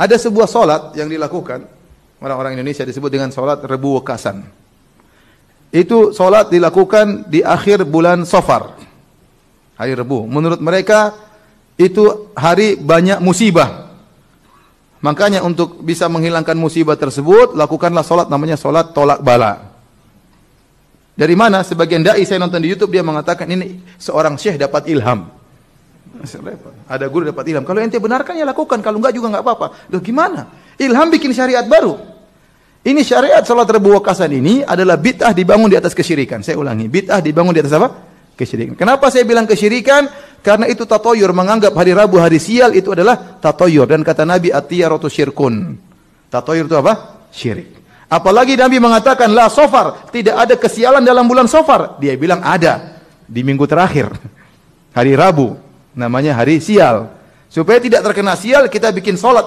Ada sebuah solat yang dilakukan orang-orang Indonesia disebut dengan solat rebu wekasan. Itu solat dilakukan di akhir bulan Sofar, hari rebu. Menurut mereka itu hari banyak musibah. Makanya untuk bisa menghilangkan musibah tersebut, lakukanlah solat namanya solat tolak bala. Dari mana? Sebagian dai saya nonton di YouTube dia mengatakan ini seorang syekh dapat ilham. Ada guru dapat ilham. Kalau ente benarkan ya lakukan, kalau enggak juga enggak apa-apa. Loh gimana? Ilham bikin syariat baru. Ini syariat salat terbuakasan ini adalah bid'ah dibangun di atas kesyirikan. Saya ulangi, bid'ah dibangun di atas apa? Kesyirikan. Kenapa saya bilang kesyirikan? Karena itu tatoyur menganggap hari Rabu hari sial itu adalah tatoyur dan kata Nabi atiyaratu syirkun. Tatoyur itu apa? Syirik. Apalagi Nabi mengatakan lah sofar, tidak ada kesialan dalam bulan sofar. Dia bilang ada di minggu terakhir. Hari Rabu, Namanya hari sial. Supaya tidak terkena sial, kita bikin sholat